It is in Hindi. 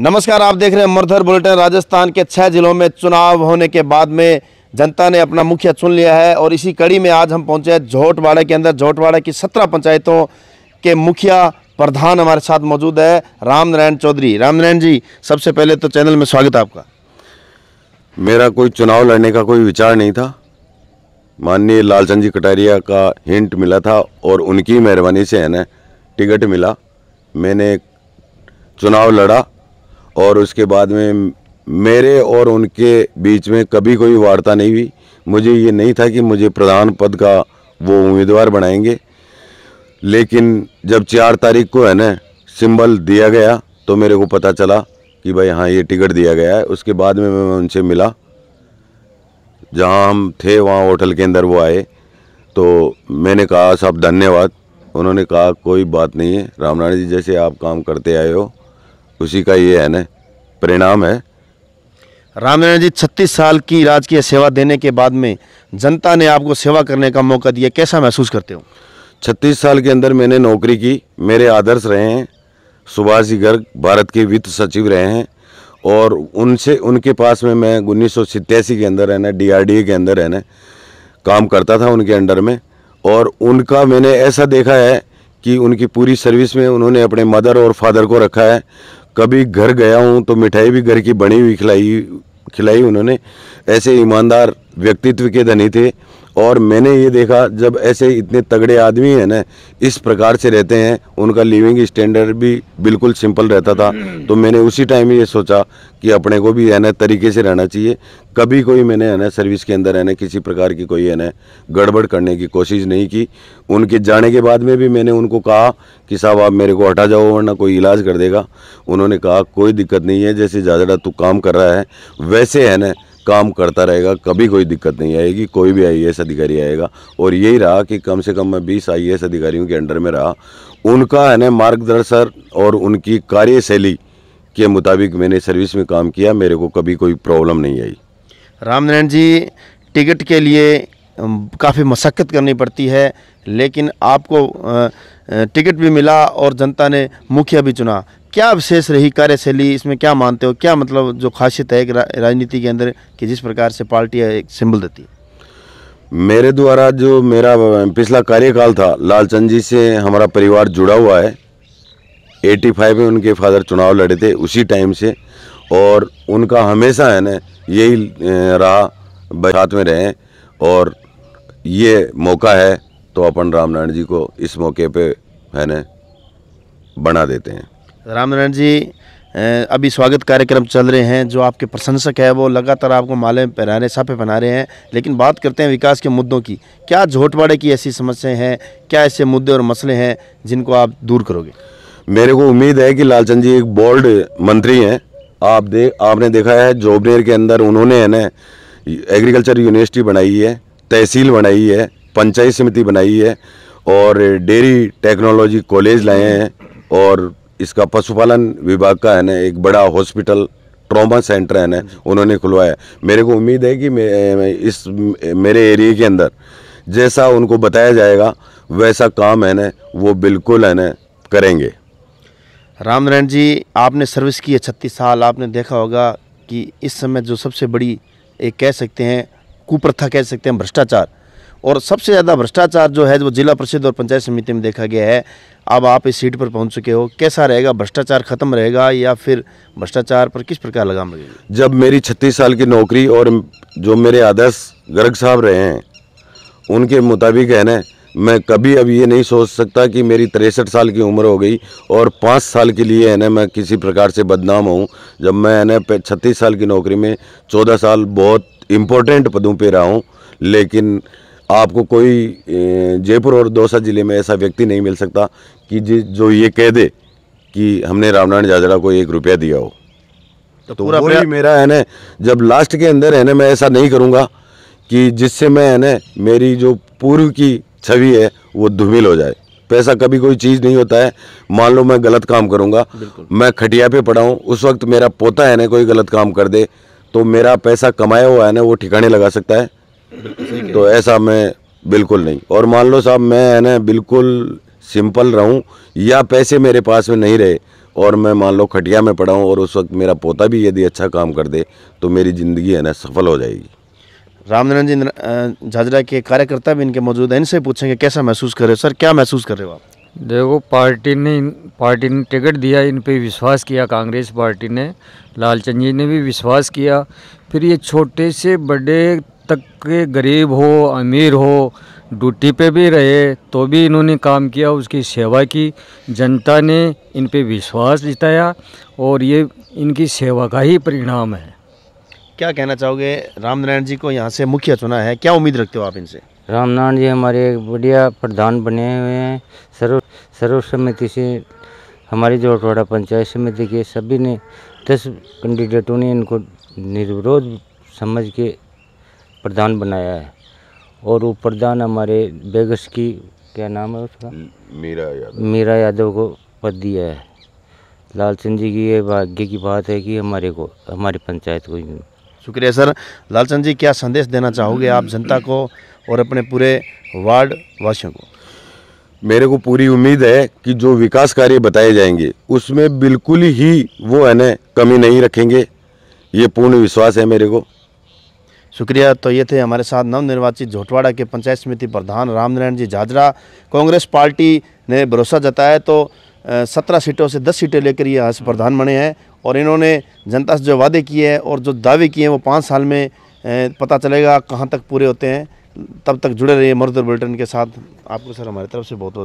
नमस्कार आप देख रहे हैं मुरधर बुलेटिन राजस्थान के छह जिलों में चुनाव होने के बाद में जनता ने अपना मुखिया चुन लिया है और इसी कड़ी में आज हम पहुंचे हैं झोटवाड़ा के अंदर झोटवाड़ा की सत्रह पंचायतों के मुखिया प्रधान हमारे साथ मौजूद है राम नारायण चौधरी राम नारायण जी सबसे पहले तो चैनल में स्वागत आपका मेरा कोई चुनाव लड़ने का कोई विचार नहीं था माननीय लालचंद जी कटारिया का हिंट मिला था और उनकी मेहरबानी से है टिकट मिला मैंने चुनाव लड़ा और उसके बाद में मेरे और उनके बीच में कभी कोई वार्ता नहीं हुई मुझे ये नहीं था कि मुझे प्रधान पद का वो उम्मीदवार बनाएंगे लेकिन जब चार तारीख को है ना सिंबल दिया गया तो मेरे को पता चला कि भाई हाँ ये टिकट दिया गया है उसके बाद में मैं उनसे मिला जहाँ हम थे वहाँ होटल के अंदर वो आए तो मैंने कहा साहब धन्यवाद उन्होंने कहा कोई बात नहीं है राम रानी जी जैसे आप काम करते आए हो उसी का ये है ना परिणाम है रामनारायण जी छत्तीस साल की राजकीय सेवा देने के बाद में जनता ने आपको सेवा करने का मौका दिया कैसा महसूस करते हो छत्तीस साल के अंदर मैंने नौकरी की मेरे आदर्श रहे हैं सुभाष जी गर्ग भारत के वित्त सचिव रहे हैं और उनसे उनके पास में मैं उन्नीस के अंदर है ना डी के अंदर है ना काम करता था उनके अंडर में और उनका मैंने ऐसा देखा है कि उनकी पूरी सर्विस में उन्होंने अपने मदर और फादर को रखा है कभी घर गया हूँ तो मिठाई भी घर की बनी हुई खिलाई खिलाई उन्होंने ऐसे ईमानदार व्यक्तित्व के धनी थे और मैंने ये देखा जब ऐसे इतने तगड़े आदमी हैं ना इस प्रकार से रहते हैं उनका लिविंग स्टैंडर्ड भी बिल्कुल सिंपल रहता था तो मैंने उसी टाइम ये सोचा कि अपने को भी है ना तरीके से रहना चाहिए कभी कोई मैंने है ना सर्विस के अंदर है ना किसी प्रकार की कोई है ना गड़बड़ करने की कोशिश नहीं की उनके जाने के बाद में भी मैंने उनको कहा कि साहब आप मेरे को हटा जाओ वरना कोई इलाज कर देगा उन्होंने कहा कोई दिक्कत नहीं है जैसे ज़्यादा तू काम कर रहा है वैसे है ना काम करता रहेगा कभी कोई दिक्कत नहीं आएगी कोई भी आई अधिकारी आएगा और यही रहा कि कम से कम मैं बीस आई अधिकारियों के अंडर में रहा उनका है मार्गदर्शन और उनकी कार्यशैली के मुताबिक मैंने सर्विस में काम किया मेरे को कभी कोई प्रॉब्लम नहीं आई रामनारायण जी टिकट के लिए काफ़ी मशक्क़त करनी पड़ती है लेकिन आपको टिकट भी मिला और जनता ने मुखिया भी चुना क्या विशेष रही कार्यशैली इसमें क्या मानते हो क्या मतलब जो खासियत है एक रा, राजनीति के अंदर कि जिस प्रकार से पार्टियाँ एक सिंबल देती है मेरे द्वारा जो मेरा पिछला कार्यकाल था लालचंद जी से हमारा परिवार जुड़ा हुआ है 85 में उनके फादर चुनाव लड़े थे उसी टाइम से और उनका हमेशा है ना यही रहा साथ में रहें और ये मौका है तो अपन रामनारायण जी को इस मौके पे है ना बना देते हैं राम नारायण जी अभी स्वागत कार्यक्रम चल रहे हैं जो आपके प्रशंसक है वो लगातार आपको माले पहना रहे छापे पहना रहे हैं लेकिन बात करते हैं विकास के मुद्दों की क्या झोटवाड़े की ऐसी समस्याएं हैं क्या ऐसे मुद्दे और मसले हैं जिनको आप दूर करोगे मेरे को उम्मीद है कि लालचंद जी एक बोल्ड मंत्री हैं आप देख आपने देखा है जोबनेर के अंदर उन्होंने है ना एग्रीकल्चर यूनिवर्सिटी बनाई है तहसील बनाई है पंचायत समिति बनाई है और डेयरी टेक्नोलॉजी कॉलेज लाए हैं और इसका पशुपालन विभाग का है ना एक बड़ा हॉस्पिटल ट्रॉमा सेंटर है ना उन्होंने खुलवाया मेरे को उम्मीद है कि मे, इस मेरे एरिए के अंदर जैसा उनको बताया जाएगा वैसा काम है ना वो बिल्कुल है ना करेंगे राम नारायण जी आपने सर्विस की है छत्तीस साल आपने देखा होगा कि इस समय जो सबसे बड़ी एक कह सकते हैं कुप्रथा कह सकते हैं भ्रष्टाचार और सबसे ज़्यादा भ्रष्टाचार जो है वो जिला परिषद और पंचायत समिति में देखा गया है अब आप इस सीट पर पहुंच चुके हो कैसा रहेगा भ्रष्टाचार खत्म रहेगा या फिर भ्रष्टाचार पर किस प्रकार लगाम लगेगा जब मेरी छत्तीस साल की नौकरी और जो मेरे आदर्श गर्ग साहब रहे हैं उनके मुताबिक है ना मैं कभी अब ये नहीं सोच सकता कि मेरी तिरसठ साल की उम्र हो गई और पाँच साल के लिए है ना मैं किसी प्रकार से बदनाम हूँ जब मैं है ना छत्तीस साल की नौकरी में चौदह साल बहुत इम्पोर्टेंट पदों पर रहा हूँ लेकिन आपको कोई जयपुर और दौसा ज़िले में ऐसा व्यक्ति नहीं मिल सकता कि जो ये कह दे कि हमने रामनारायण जाजड़ा को एक रुपया दिया हो तो, तो पूरा मेरा है ना जब लास्ट के अंदर है ना मैं ऐसा नहीं करूँगा कि जिससे मैं है ना मेरी जो पूर्व की छवि है वो धुमिल हो जाए पैसा कभी कोई चीज़ नहीं होता है मान लो मैं गलत काम करूँगा मैं खटिया पे पढ़ाऊँ उस वक्त मेरा पोता है ना कोई गलत काम कर दे तो मेरा पैसा कमाया हुआ है ना वो ठिकाने लगा सकता है तो ऐसा मैं बिल्कुल नहीं और मान लो साहब मैं है ना बिल्कुल सिंपल रहूँ या पैसे मेरे पास में नहीं रहे और मैं मान लो खटिया में पड़ा हूं और उस वक्त मेरा पोता भी यदि अच्छा काम कर दे तो मेरी ज़िंदगी है ना सफल हो जाएगी रामनरन जी झाजरा के कार्यकर्ता भी इनके मौजूद हैं इनसे पूछेंगे कैसा महसूस कर रहे हो सर क्या महसूस कर रहे हो आप देखो पार्टी ने पार्टी ने टिकट दिया इन पर विश्वास किया कांग्रेस पार्टी ने लालचंद जी ने भी विश्वास किया फिर ये छोटे से बड़े तक के गरीब हो अमीर हो ड्यूटी पे भी रहे तो भी इन्होंने काम किया उसकी सेवा की जनता ने इन पर विश्वास जिताया और ये इनकी सेवा का ही परिणाम है क्या कहना चाहोगे राम नारायण जी को यहाँ से मुखिया चुना है क्या उम्मीद रखते हो आप इनसे राम नारायण जी हमारे एक बढ़िया प्रधान बने हुए हैं सर्व सर्व समिति से हमारी जो अटवाड़ा पंचायत समिति के सभी ने दस कैंडिडेटों ने इनको निर्विरोध समझ के प्रधान बनाया है और वो प्रधान हमारे बेगस की क्या नाम है उसका मीरा यादव मीरा यादव को पद दिया है लाल चंद जी की ये भाग्य की बात है कि हमारे को हमारी पंचायत को शुक्रिया सर लालचंद जी क्या संदेश देना चाहोगे आप जनता को और अपने पूरे वार्ड वासियों को मेरे को पूरी उम्मीद है कि जो विकास कार्य बताए जाएंगे उसमें बिल्कुल ही वो है न कमी नहीं रखेंगे ये पूर्ण विश्वास है मेरे को शुक्रिया तो ये थे हमारे साथ नवनिर्वाचित झोटवाड़ा के पंचायत समिति प्रधान रामनारायण जी झाजरा कांग्रेस पार्टी ने भरोसा जताया तो सत्रह सीटों से दस सीटें लेकर ये यहाँ से प्रधान बने हैं और इन्होंने जनता से जो वादे किए हैं और जो दावे किए हैं वो पाँच साल में पता चलेगा कहाँ तक पूरे होते हैं तब तक जुड़े रहिए मरुदर बुलेटिन के साथ आपको सर हमारी तरफ से बहुत बहुत